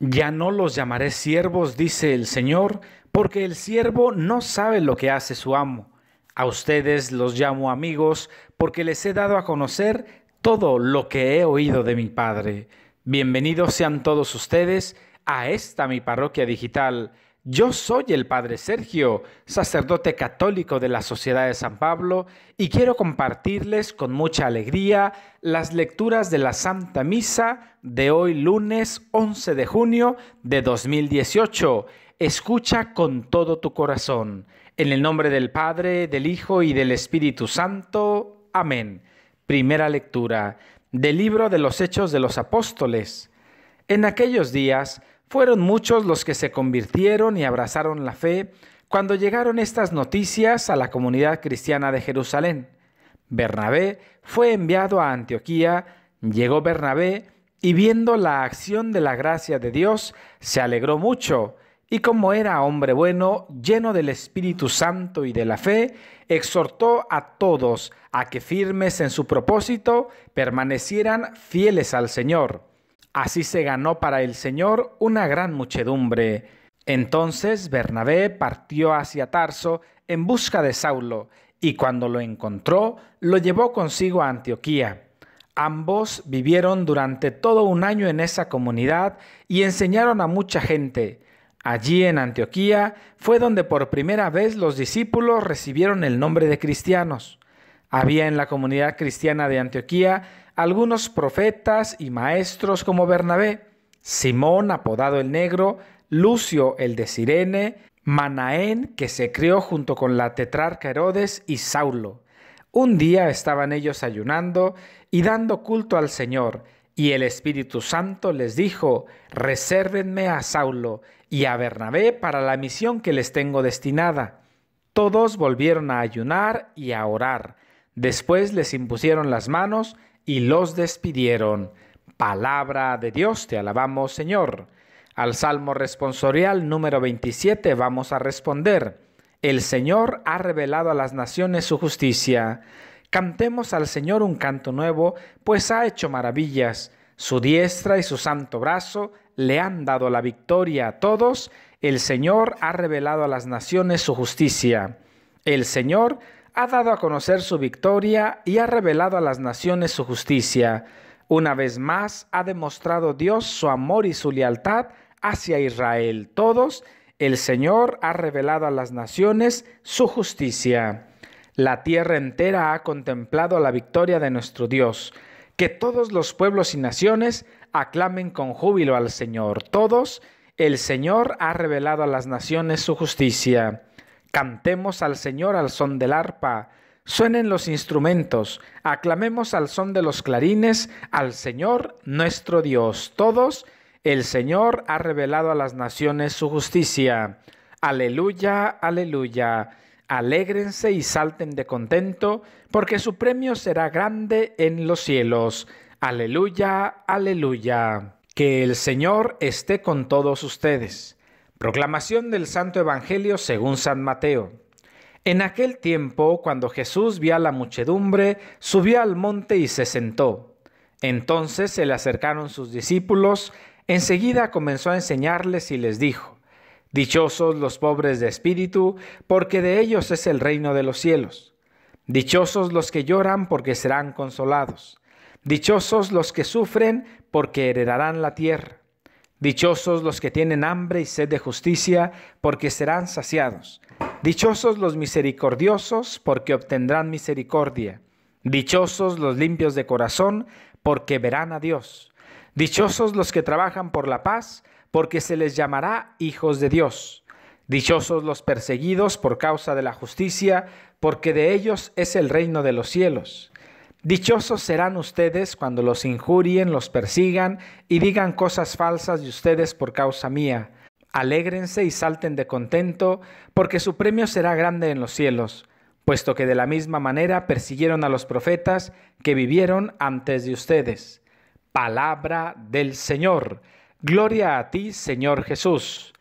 Ya no los llamaré siervos, dice el Señor, porque el siervo no sabe lo que hace su amo. A ustedes los llamo amigos, porque les he dado a conocer todo lo que he oído de mi Padre. Bienvenidos sean todos ustedes a esta mi parroquia digital yo soy el Padre Sergio, sacerdote católico de la Sociedad de San Pablo, y quiero compartirles con mucha alegría las lecturas de la Santa Misa de hoy lunes 11 de junio de 2018. Escucha con todo tu corazón. En el nombre del Padre, del Hijo y del Espíritu Santo. Amén. Primera lectura del libro de los Hechos de los Apóstoles. En aquellos días, fueron muchos los que se convirtieron y abrazaron la fe cuando llegaron estas noticias a la comunidad cristiana de Jerusalén. Bernabé fue enviado a Antioquía, llegó Bernabé y viendo la acción de la gracia de Dios, se alegró mucho y como era hombre bueno, lleno del Espíritu Santo y de la fe, exhortó a todos a que firmes en su propósito permanecieran fieles al Señor Así se ganó para el Señor una gran muchedumbre. Entonces Bernabé partió hacia Tarso en busca de Saulo, y cuando lo encontró, lo llevó consigo a Antioquía. Ambos vivieron durante todo un año en esa comunidad y enseñaron a mucha gente. Allí en Antioquía fue donde por primera vez los discípulos recibieron el nombre de cristianos. Había en la comunidad cristiana de Antioquía algunos profetas y maestros como Bernabé, Simón apodado el Negro, Lucio el de Sirene, Manaén que se crió junto con la tetrarca Herodes y Saulo. Un día estaban ellos ayunando y dando culto al Señor, y el Espíritu Santo les dijo, resérvenme a Saulo y a Bernabé para la misión que les tengo destinada. Todos volvieron a ayunar y a orar. Después les impusieron las manos y los despidieron. Palabra de Dios, te alabamos Señor. Al Salmo responsorial número 27 vamos a responder. El Señor ha revelado a las naciones su justicia. Cantemos al Señor un canto nuevo, pues ha hecho maravillas. Su diestra y su santo brazo le han dado la victoria a todos. El Señor ha revelado a las naciones su justicia. El Señor ha ha dado a conocer su victoria y ha revelado a las naciones su justicia. Una vez más ha demostrado Dios su amor y su lealtad hacia Israel. Todos, el Señor ha revelado a las naciones su justicia. La tierra entera ha contemplado la victoria de nuestro Dios. Que todos los pueblos y naciones aclamen con júbilo al Señor. Todos, el Señor ha revelado a las naciones su justicia. Cantemos al Señor al son del arpa, suenen los instrumentos, aclamemos al son de los clarines, al Señor nuestro Dios. Todos, el Señor ha revelado a las naciones su justicia. Aleluya, aleluya. Alégrense y salten de contento, porque su premio será grande en los cielos. Aleluya, aleluya. Que el Señor esté con todos ustedes. Proclamación del Santo Evangelio según San Mateo. En aquel tiempo, cuando Jesús vio la muchedumbre, subió al monte y se sentó. Entonces se le acercaron sus discípulos, enseguida comenzó a enseñarles y les dijo, Dichosos los pobres de espíritu, porque de ellos es el reino de los cielos. Dichosos los que lloran, porque serán consolados. Dichosos los que sufren, porque heredarán la tierra. Dichosos los que tienen hambre y sed de justicia, porque serán saciados. Dichosos los misericordiosos, porque obtendrán misericordia. Dichosos los limpios de corazón, porque verán a Dios. Dichosos los que trabajan por la paz, porque se les llamará hijos de Dios. Dichosos los perseguidos por causa de la justicia, porque de ellos es el reino de los cielos. Dichosos serán ustedes cuando los injurien, los persigan y digan cosas falsas de ustedes por causa mía. Alégrense y salten de contento, porque su premio será grande en los cielos, puesto que de la misma manera persiguieron a los profetas que vivieron antes de ustedes. Palabra del Señor. Gloria a ti, Señor Jesús.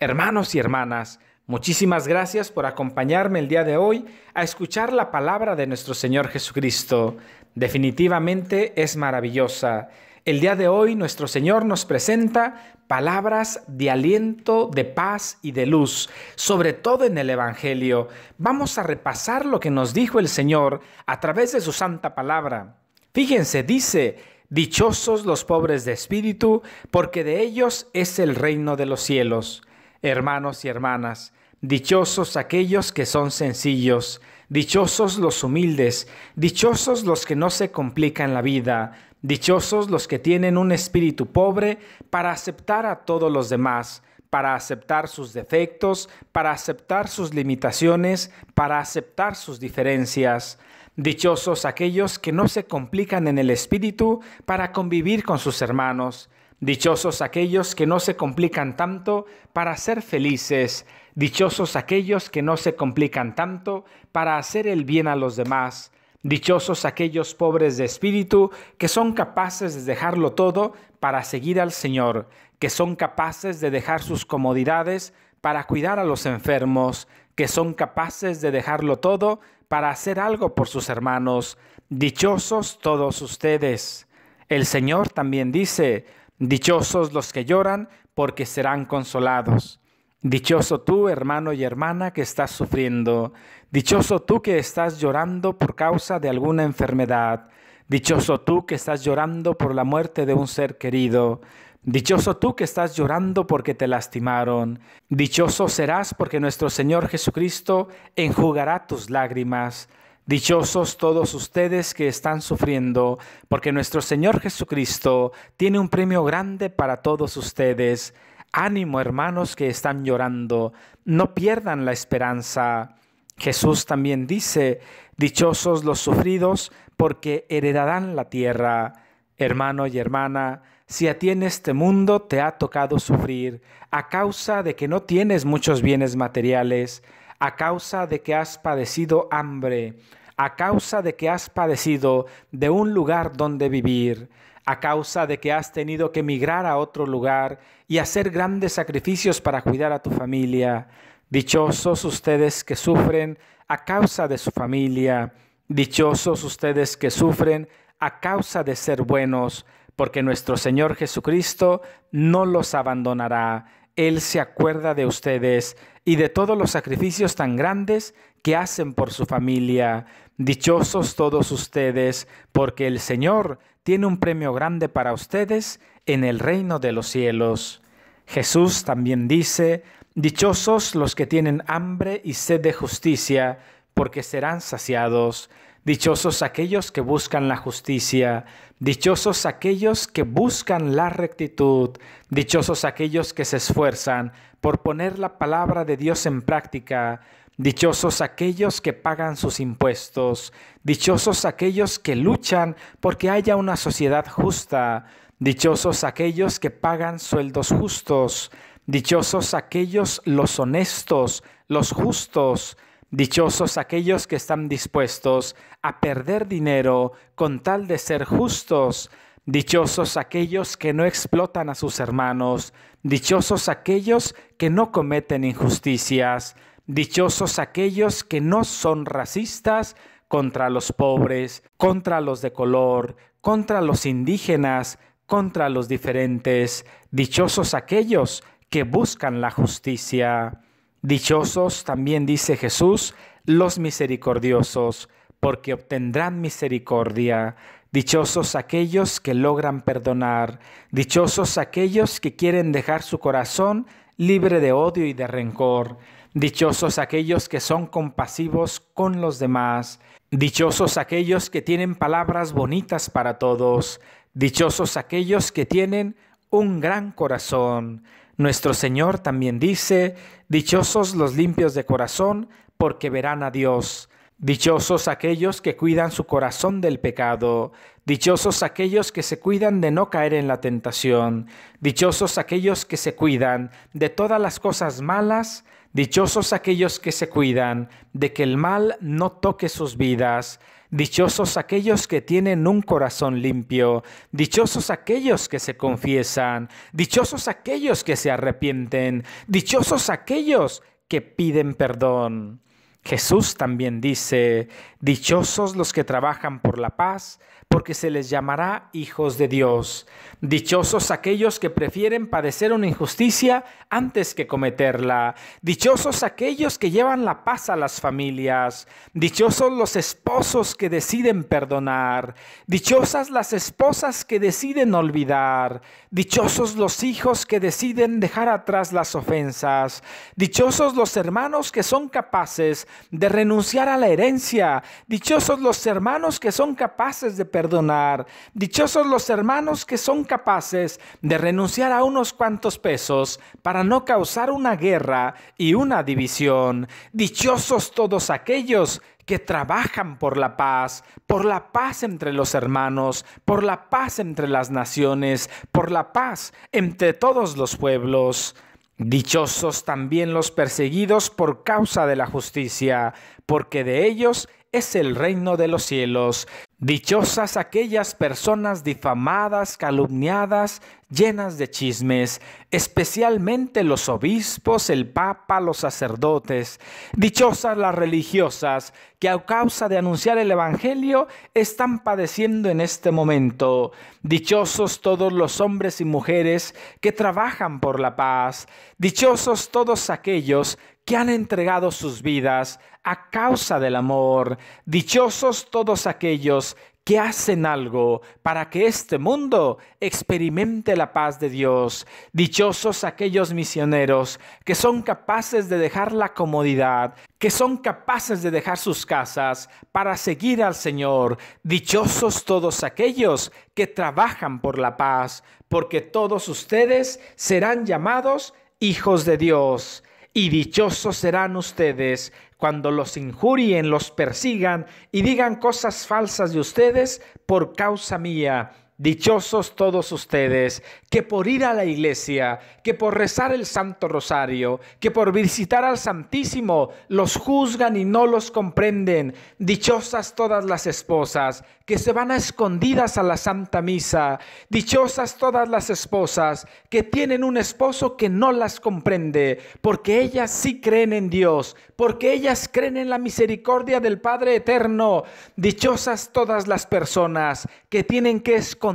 Hermanos y hermanas, Muchísimas gracias por acompañarme el día de hoy a escuchar la palabra de nuestro Señor Jesucristo. Definitivamente es maravillosa. El día de hoy nuestro Señor nos presenta palabras de aliento, de paz y de luz, sobre todo en el Evangelio. Vamos a repasar lo que nos dijo el Señor a través de su santa palabra. Fíjense, dice, Dichosos los pobres de espíritu, porque de ellos es el reino de los cielos. Hermanos y hermanas, Dichosos aquellos que son sencillos, dichosos los humildes, dichosos los que no se complican la vida, dichosos los que tienen un espíritu pobre para aceptar a todos los demás, para aceptar sus defectos, para aceptar sus limitaciones, para aceptar sus diferencias. Dichosos aquellos que no se complican en el espíritu para convivir con sus hermanos. Dichosos aquellos que no se complican tanto para ser felices. Dichosos aquellos que no se complican tanto para hacer el bien a los demás. Dichosos aquellos pobres de espíritu que son capaces de dejarlo todo para seguir al Señor, que son capaces de dejar sus comodidades para cuidar a los enfermos, que son capaces de dejarlo todo para hacer algo por sus hermanos. Dichosos todos ustedes. El Señor también dice, Dichosos los que lloran, porque serán consolados. Dichoso tú, hermano y hermana, que estás sufriendo. Dichoso tú que estás llorando por causa de alguna enfermedad. Dichoso tú que estás llorando por la muerte de un ser querido. Dichoso tú que estás llorando porque te lastimaron. Dichoso serás porque nuestro Señor Jesucristo enjugará tus lágrimas. Dichosos todos ustedes que están sufriendo, porque nuestro Señor Jesucristo tiene un premio grande para todos ustedes. Ánimo, hermanos que están llorando, no pierdan la esperanza. Jesús también dice, dichosos los sufridos, porque heredarán la tierra. Hermano y hermana, si a ti en este mundo te ha tocado sufrir a causa de que no tienes muchos bienes materiales, a causa de que has padecido hambre, a causa de que has padecido de un lugar donde vivir, a causa de que has tenido que emigrar a otro lugar y hacer grandes sacrificios para cuidar a tu familia. Dichosos ustedes que sufren a causa de su familia. Dichosos ustedes que sufren a causa de ser buenos, porque nuestro Señor Jesucristo no los abandonará. Él se acuerda de ustedes y de todos los sacrificios tan grandes que hacen por su familia. Dichosos todos ustedes, porque el Señor tiene un premio grande para ustedes en el reino de los cielos. Jesús también dice, Dichosos los que tienen hambre y sed de justicia, porque serán saciados. Dichosos aquellos que buscan la justicia, dichosos aquellos que buscan la rectitud, dichosos aquellos que se esfuerzan por poner la palabra de Dios en práctica, dichosos aquellos que pagan sus impuestos, dichosos aquellos que luchan porque haya una sociedad justa, dichosos aquellos que pagan sueldos justos, dichosos aquellos los honestos, los justos, Dichosos aquellos que están dispuestos a perder dinero con tal de ser justos. Dichosos aquellos que no explotan a sus hermanos. Dichosos aquellos que no cometen injusticias. Dichosos aquellos que no son racistas contra los pobres, contra los de color, contra los indígenas, contra los diferentes. Dichosos aquellos que buscan la justicia. Dichosos, también dice Jesús, los misericordiosos, porque obtendrán misericordia. Dichosos aquellos que logran perdonar, dichosos aquellos que quieren dejar su corazón libre de odio y de rencor, dichosos aquellos que son compasivos con los demás, dichosos aquellos que tienen palabras bonitas para todos, dichosos aquellos que tienen un gran corazón, nuestro Señor también dice, Dichosos los limpios de corazón, porque verán a Dios. Dichosos aquellos que cuidan su corazón del pecado, dichosos aquellos que se cuidan de no caer en la tentación, dichosos aquellos que se cuidan de todas las cosas malas Dichosos aquellos que se cuidan de que el mal no toque sus vidas. Dichosos aquellos que tienen un corazón limpio. Dichosos aquellos que se confiesan. Dichosos aquellos que se arrepienten. Dichosos aquellos que piden perdón. Jesús también dice, Dichosos los que trabajan por la paz, porque se les llamará hijos de Dios. Dichosos aquellos que prefieren padecer una injusticia antes que cometerla. Dichosos aquellos que llevan la paz a las familias. Dichosos los esposos que deciden perdonar. Dichosas las esposas que deciden olvidar. Dichosos los hijos que deciden dejar atrás las ofensas. Dichosos los hermanos que son capaces de renunciar a la herencia. Dichosos los hermanos que son capaces de perdonar. Dichosos los hermanos que son capaces de renunciar a unos cuantos pesos para no causar una guerra y una división. Dichosos todos aquellos que trabajan por la paz, por la paz entre los hermanos, por la paz entre las naciones, por la paz entre todos los pueblos. Dichosos también los perseguidos por causa de la justicia, porque de ellos es el reino de los cielos. Dichosas aquellas personas difamadas, calumniadas, llenas de chismes, especialmente los obispos, el papa, los sacerdotes, dichosas las religiosas que a causa de anunciar el Evangelio están padeciendo en este momento, dichosos todos los hombres y mujeres que trabajan por la paz, dichosos todos aquellos que han entregado sus vidas a causa del amor, dichosos todos aquellos que hacen algo para que este mundo experimente la paz de Dios. Dichosos aquellos misioneros que son capaces de dejar la comodidad, que son capaces de dejar sus casas para seguir al Señor. Dichosos todos aquellos que trabajan por la paz, porque todos ustedes serán llamados hijos de Dios. Y dichosos serán ustedes cuando los injurien, los persigan y digan cosas falsas de ustedes por causa mía Dichosos todos ustedes que por ir a la iglesia, que por rezar el Santo Rosario, que por visitar al Santísimo, los juzgan y no los comprenden. Dichosas todas las esposas que se van a escondidas a la Santa Misa. Dichosas todas las esposas que tienen un esposo que no las comprende, porque ellas sí creen en Dios, porque ellas creen en la misericordia del Padre Eterno. Dichosas todas las personas que tienen que esconder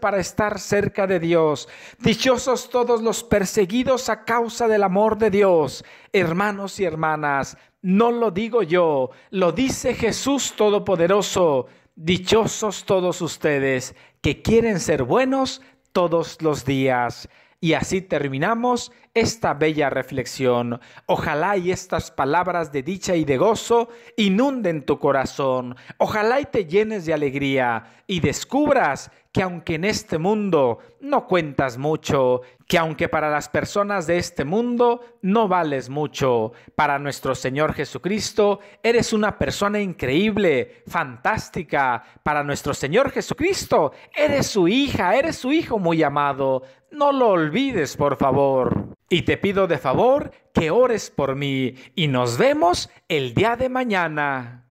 para estar cerca de Dios. Dichosos todos los perseguidos a causa del amor de Dios. Hermanos y hermanas, no lo digo yo, lo dice Jesús Todopoderoso. Dichosos todos ustedes que quieren ser buenos todos los días. Y así terminamos esta bella reflexión. Ojalá y estas palabras de dicha y de gozo inunden tu corazón. Ojalá y te llenes de alegría y descubras que aunque en este mundo no cuentas mucho, que aunque para las personas de este mundo no vales mucho, para nuestro Señor Jesucristo eres una persona increíble, fantástica, para nuestro Señor Jesucristo eres su hija, eres su hijo muy amado, no lo olvides por favor. Y te pido de favor que ores por mí y nos vemos el día de mañana.